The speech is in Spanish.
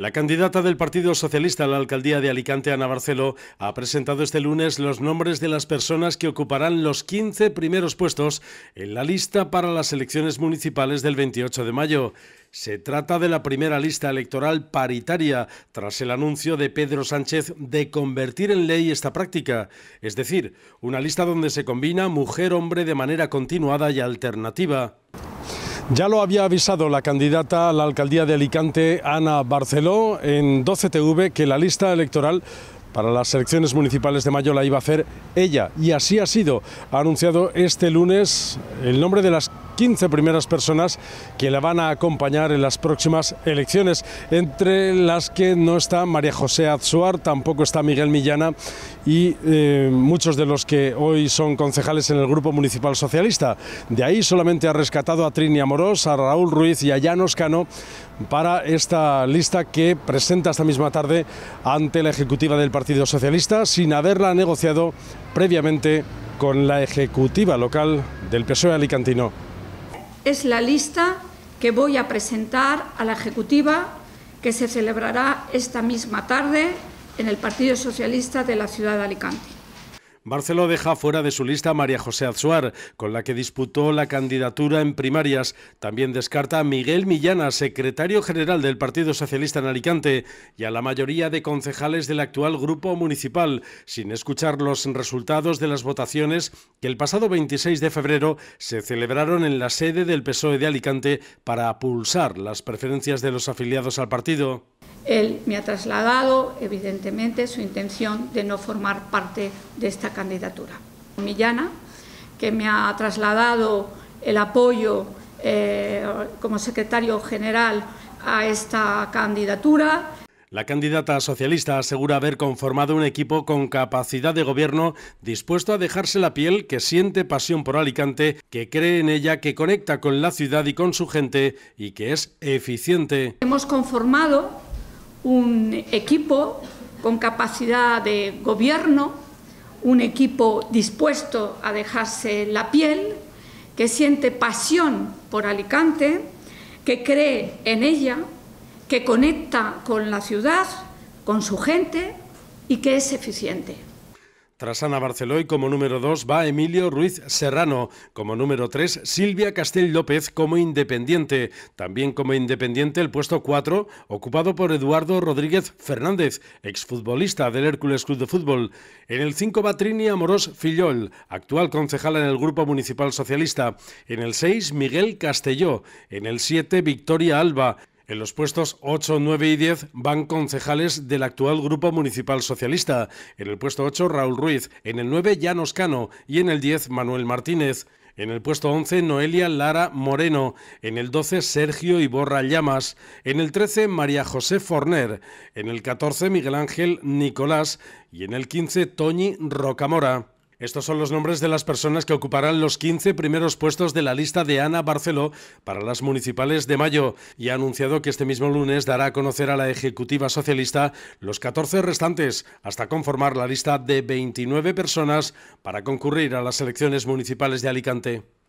La candidata del Partido Socialista a la alcaldía de Alicante, Ana Barceló, ha presentado este lunes los nombres de las personas que ocuparán los 15 primeros puestos en la lista para las elecciones municipales del 28 de mayo. Se trata de la primera lista electoral paritaria tras el anuncio de Pedro Sánchez de convertir en ley esta práctica, es decir, una lista donde se combina mujer-hombre de manera continuada y alternativa. Ya lo había avisado la candidata a la alcaldía de Alicante, Ana Barceló, en 12TV, que la lista electoral para las elecciones municipales de mayo la iba a hacer ella, y así ha sido. Ha anunciado este lunes el nombre de las 15 primeras personas que la van a acompañar en las próximas elecciones, entre las que no está María José Azuar, tampoco está Miguel Millana y eh, muchos de los que hoy son concejales en el Grupo Municipal Socialista. De ahí solamente ha rescatado a Trini Amorós, a Raúl Ruiz y a Llanos Cano para esta lista que presenta esta misma tarde ante la Ejecutiva del Partido Socialista sin haberla negociado previamente con la Ejecutiva local del PSOE alicantino es la lista que voy a presentar a la Ejecutiva que se celebrará esta misma tarde en el Partido Socialista de la Ciudad de Alicante. Barceló deja fuera de su lista a María José Azuar, con la que disputó la candidatura en primarias. También descarta a Miguel Millana, secretario general del Partido Socialista en Alicante, y a la mayoría de concejales del actual grupo municipal, sin escuchar los resultados de las votaciones que el pasado 26 de febrero se celebraron en la sede del PSOE de Alicante para pulsar las preferencias de los afiliados al partido. Él me ha trasladado, evidentemente, su intención de no formar parte de esta candidatura. Millana, que me ha trasladado el apoyo eh, como secretario general a esta candidatura. La candidata socialista asegura haber conformado un equipo con capacidad de gobierno dispuesto a dejarse la piel, que siente pasión por Alicante, que cree en ella, que conecta con la ciudad y con su gente y que es eficiente. Hemos conformado un equipo con capacidad de gobierno, un equipo dispuesto a dejarse la piel, que siente pasión por Alicante, que cree en ella, que conecta con la ciudad, con su gente y que es eficiente. Tras Ana y como número 2 va Emilio Ruiz Serrano, como número 3 Silvia Castell López como independiente, también como independiente el puesto 4 ocupado por Eduardo Rodríguez Fernández, exfutbolista del Hércules Club de Fútbol. En el 5 va Trini Amorós Fillol, actual concejala en el Grupo Municipal Socialista. En el 6 Miguel Castelló, en el 7 Victoria Alba, en los puestos 8, 9 y 10 van concejales del actual Grupo Municipal Socialista. En el puesto 8, Raúl Ruiz. En el 9, Llanos Cano. Y en el 10, Manuel Martínez. En el puesto 11, Noelia Lara Moreno. En el 12, Sergio Iborra Llamas. En el 13, María José Forner. En el 14, Miguel Ángel Nicolás. Y en el 15, Toñi Rocamora. Estos son los nombres de las personas que ocuparán los 15 primeros puestos de la lista de Ana Barceló para las municipales de mayo y ha anunciado que este mismo lunes dará a conocer a la ejecutiva socialista los 14 restantes hasta conformar la lista de 29 personas para concurrir a las elecciones municipales de Alicante.